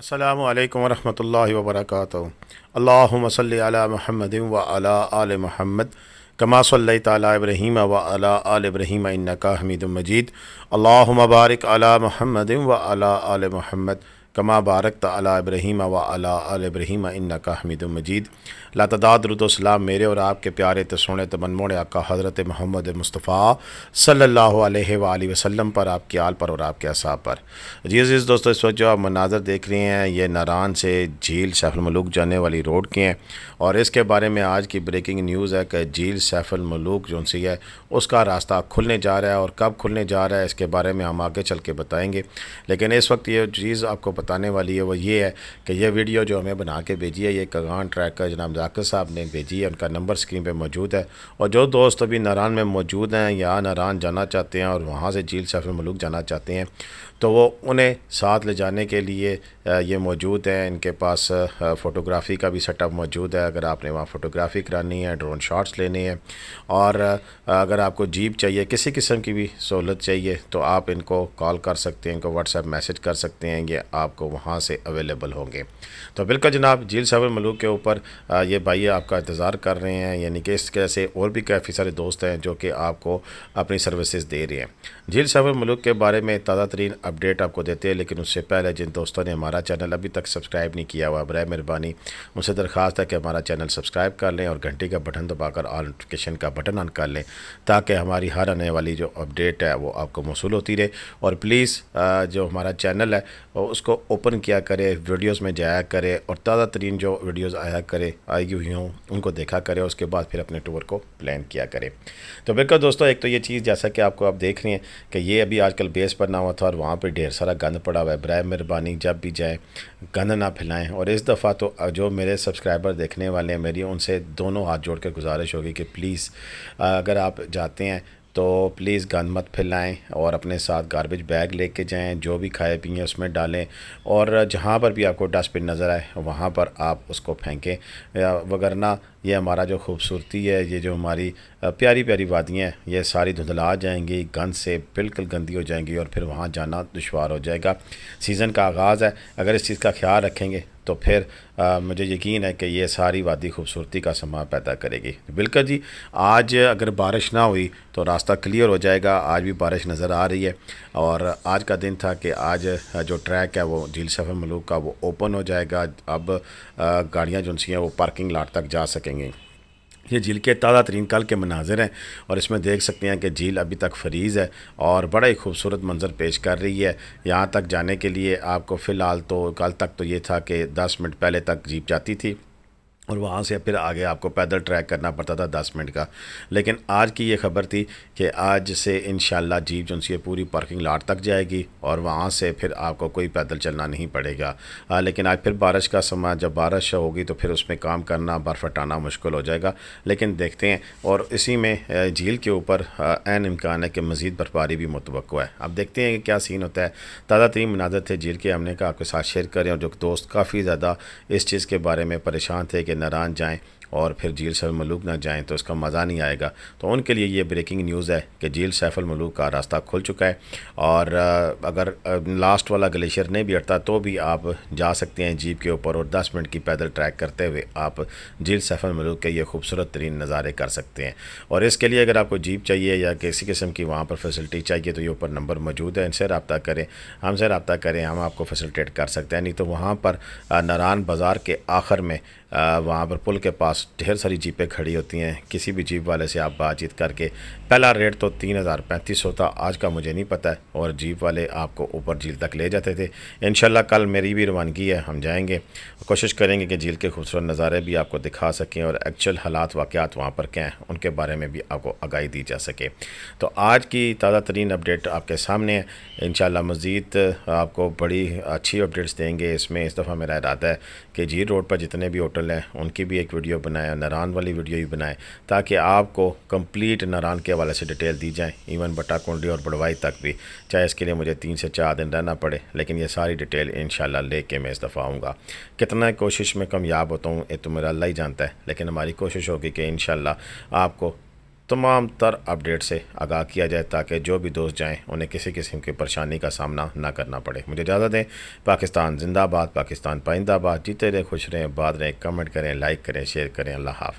अल्लाम वरम वबरक अल्लाम सल महमद व अला आल महमद कमा सल तब्राहीम व अला आल इब्राहीम इन्नका हमीद मजीद अल्लाम बारक अला महमद व अला आल महमद कमा बारक तला इब्रहीम व अला इब्राहिम इन्ना का हमीद मजीद लातदाद रुतोसलाम मेरे और आपके प्यारे तसोड़े तमनमोड़े आका हज़रत मोहम्मद मुस्तफ़ा सल्ला वसम पर आपके आल पर और आपके असाब पर जी जी दोस्तों इस वक्त जो आप मनाजर देख रहे हैं ये नारान से झील सैफुलमलूक जाने वाली रोड के हैं और इसके बारे में आज की ब्रेकिंग न्यूज़ है कि झील सैफलमलूक जो सी है उसका रास्ता खुलने जा रहा है और कब खुलने जा रहा है इसके बारे में हम आगे चल के बताएँगे लेकिन इस वक्त ये चीज़ आपको बताने वाली है वो ये है कि ये वीडियो जो हमें बना के भेजी है ये कगान ट्रैकर जनाब जाकिर साहब ने भेजी है उनका नंबर स्क्रीन पर मौजूद है और जो दोस्त अभी नारान में मौजूद हैं या नारान जाना चाहते हैं और वहाँ से झील शफ मलूक जाना चाहते हैं तो वो उन्हें साथ ले जाने के लिए ये मौजूद हैं इनके पास फ़ोटोग्राफ़ी का भी सेटअप मौजूद है अगर आपने वहाँ फ़ोटोग्राफ़ी करानी है ड्रोन शॉट्स लेने हैं और अगर आपको जीप चाहिए किसी किस्म की भी सहूलत चाहिए तो आप इनको कॉल कर सकते हैं इनको व्हाट्सएप मैसेज कर सकते हैं ये आप आपको वहाँ से अवेलेबल होंगे तो बिल्कुल जनाब झील शाह मलूक के ऊपर ये भाई आपका इंतज़ार कर रहे हैं यानी कि इस तरह से और भी काफ़ी सारे दोस्त हैं जो कि आपको अपनी सर्विसेज दे रहे हैं झील शाह मलूक के बारे में ताज़ा तरीन अपडेट आपको देते हैं लेकिन उससे पहले जिन दोस्तों ने हमारा चैनल अभी तक सब्सक्राइब नहीं किया हुआ बर मेहरबानी उनसे दरख्वास्त है कि हमारा चैनल सब्सक्राइब कर लें और घंटी का बटन दबाकर ऑल नोटिफिकेशन का बटन ऑन कर लें ताकि हमारी हर आने वाली जो अपडेट है वो आपको मौसू होती रहे और प्लीज़ जो हमारा चैनल है उसको ओपन किया करे वीडियोस में जाया करे और ताज़ा तरीन जो वीडियोस आया करे आई हुई हों उनको देखा करे उसके बाद फिर अपने टूर को प्लान किया करे तो बिल्कुल दोस्तों एक तो ये चीज़ जैसा कि आपको आप देख रहे हैं कि ये अभी आजकल बेस पर ना हुआ था और वहाँ पर ढेर सारा गंद पड़ा हुआ है बर मेहरबानी जब भी जाए गंद ना फैलाएँ और इस दफ़ा तो जो मेरे सब्सक्राइबर देखने वाले हैं मेरी उनसे दोनों हाथ जोड़ कर गुजारिश होगी कि प्लीज़ अगर आप जाते हैं तो प्लीज़ गंद मत फैलाएं और अपने साथ गारबेज बैग लेके जाएं जो भी खाए पिए उसमें डालें और जहाँ पर भी आपको डस्टबिन नज़र आए वहाँ पर आप उसको फेंकें वगरना ये हमारा जो खूबसूरती है ये जो हमारी प्यारी प्यारी वादियाँ हैं ये सारी धुंधला जाएंगी गंद से बिल्कुल गंदी हो जाएंगी और फिर वहाँ जाना दुशवार हो जाएगा सीज़न का आगाज़ है अगर इस चीज़ का ख्याल रखेंगे तो फिर आ, मुझे यकीन है कि ये सारी वादी खूबसूरती का समा पैदा करेगी बिल्कुल जी आज अगर बारिश ना हुई तो रास्ता क्लियर हो जाएगा आज भी बारिश नज़र आ रही है और आज का दिन था कि आज जो ट्रैक है वो झील सफ़र मलूक का वो ओपन हो जाएगा अब गाड़ियाँ जो हैं वो पार्किंग लाट तक जा सकेंगी ये झील के ताज़ा तरीन कल के मनाजिर हैं और इसमें देख सकते हैं कि झील अभी तक फ्रीज़ है और बड़ा ही खूबसूरत मंजर पेश कर रही है यहाँ तक जाने के लिए आपको फ़िलहाल तो कल तक तो ये था कि दस मिनट पहले तक जीप जाती थी और वहाँ से फिर आगे आपको पैदल ट्रैक करना पड़ता था दस मिनट का लेकिन आज की ये खबर थी कि आज से इन जीप जो सी पूरी पार्किंग लाट तक जाएगी और वहाँ से फिर आपको कोई पैदल चलना नहीं पड़ेगा आ, लेकिन आज फिर बारिश का समय जब बारिश होगी तो फिर उसमें काम करना बर्फ़ हटाना मुश्किल हो जाएगा लेकिन देखते हैं और इसी में झील के ऊपर एन इम्कान है कि मज़ीद बर्फबारी भी मुतव है अब देखते हैं कि क्या सीन होता है ताज़ा तरीन मनाजर थे झील के हमने कहा आपके साथ शेयर करें और जो दोस्त काफ़ी ज़्यादा इस चीज़ के बारे में परेशान थे कि नारायण जाएँ और फिर जेल मलूक ना जाएं तो इसका मज़ा नहीं आएगा तो उनके लिए ये ब्रेकिंग न्यूज़ है कि जेल मलूक का रास्ता खुल चुका है और अगर लास्ट वाला ग्लेशियर नहीं भी तो भी आप जा सकते हैं जीप के ऊपर और दस मिनट की पैदल ट्रैक करते हुए आप जेल मलूक के ये खूबसूरत तरीन नज़ारे कर सकते हैं और इसके लिए अगर आपको जीप चाहिए या किसी किस्म की वहाँ पर फैसिलिटी चाहिए तो ये ऊपर नंबर मौजूद है इनसे रबता करें हमसे रबता करें हम आपको फैसिलिटेट कर सकते हैं नहीं तो वहाँ पर नारान बाज़ार के आखिर में वहाँ पर पुल के पास पास ढेर सारी जीपें खड़ी होती हैं किसी भी जीप वाले से आप बातचीत करके पहला रेट तो तीन हज़ार पैंतीस सौ था आज का मुझे नहीं पता है और जीप वाले आपको ऊपर झील तक ले जाते थे इन कल मेरी भी रवानगी है हम जाएँगे कोशिश करेंगे कि झील के खूबसूरत नज़ारे भी आपको दिखा सकें और एक्चुअल हालात वाक़ात वहाँ पर क्या हैं उनके बारे में भी आपको आगाही दी जा सके तो आज की ताज़ा तरीन अपडेट आपके सामने है इन मज़ीद आपको बड़ी अच्छी अपडेट्स देंगे इसमें इस दफ़ा मेरा इरादा है कि झील रोड पर जितने भी होटल हैं उनकी भी एक वीडियो बनाए और नारान वाली वीडियो भी बनाए ताकि आपको कंप्लीट नारान के हवाले से डिटेल दी जाए इवन बटाकुंडी और बड़वाई तक भी चाहे इसके लिए मुझे तीन से चार दिन रहना पड़े लेकिन ये सारी डिटेल इन लेके मैं इस दफ़ा आऊँगा कितना कोशिश में कामयाब होता हूँ ये तो मेरा अल्लाह ही जानता है लेकिन हमारी कोशिश होगी कि इन आपको तमाम तर अपडेट से आगाह किया जाए ताकि जो भी दोस्त जाएँ उन्हें किसी किस्म की परेशानी का सामना ना करना पड़े मुझे इजाज़त दें पाकिस्तान जिंदाबाद पाकिस्तान पाइंदाबाद जीते रहें खुश रहें बाद रहें कमेंट करें लाइक करें शेयर करें अल्लाह हाफ